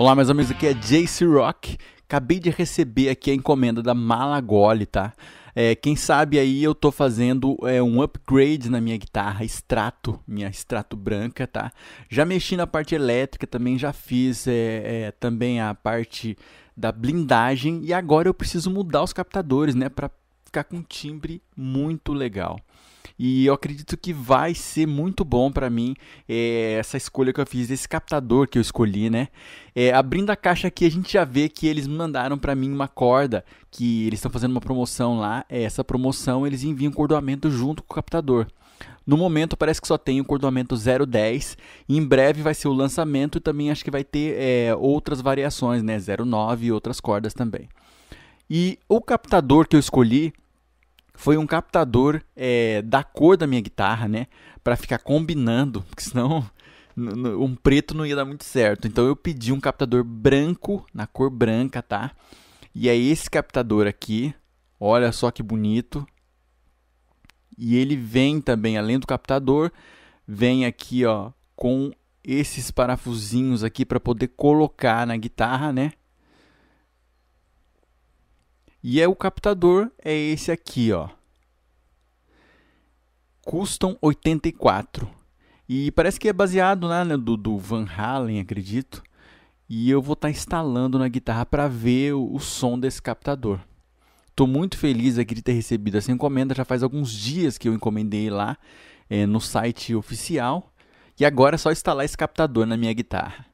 Olá, meus amigos, aqui é Jace Rock. Acabei de receber aqui a encomenda da Malagoli, tá? É, quem sabe aí eu tô fazendo é, um upgrade na minha guitarra extrato, minha extrato branca, tá? Já mexi na parte elétrica também, já fiz é, é também a parte da blindagem e agora eu preciso mudar os captadores, né? Pra ficar com um timbre muito legal. E eu acredito que vai ser muito bom para mim é, essa escolha que eu fiz, desse captador que eu escolhi, né? É, abrindo a caixa aqui, a gente já vê que eles mandaram para mim uma corda, que eles estão fazendo uma promoção lá. Eh, essa promoção eles enviam cordoamento junto com o captador. No momento parece que só tem o cordoamento 010. Em breve vai ser o lançamento e também acho que vai ter é, outras variações, né? 09 e outras cordas também. E o captador que eu escolhi foi um captador é, da cor da minha guitarra, né? Para ficar combinando, porque senão um preto não ia dar muito certo. Então eu pedi um captador branco, na cor branca, tá? E é esse captador aqui. Olha só que bonito. E ele vem também, além do captador, vem aqui, ó, com esses parafusinhos aqui para poder colocar na guitarra, né? E é o captador é esse aqui, ó. Custom 84. E parece que é baseado na né, né, do, do Van Halen, acredito. E eu vou estar tá instalando na guitarra para ver o, o som desse captador. Estou muito feliz aqui de ter recebido essa encomenda. Já faz alguns dias que eu encomendei lá é, no site oficial. E agora é só instalar esse captador na minha guitarra.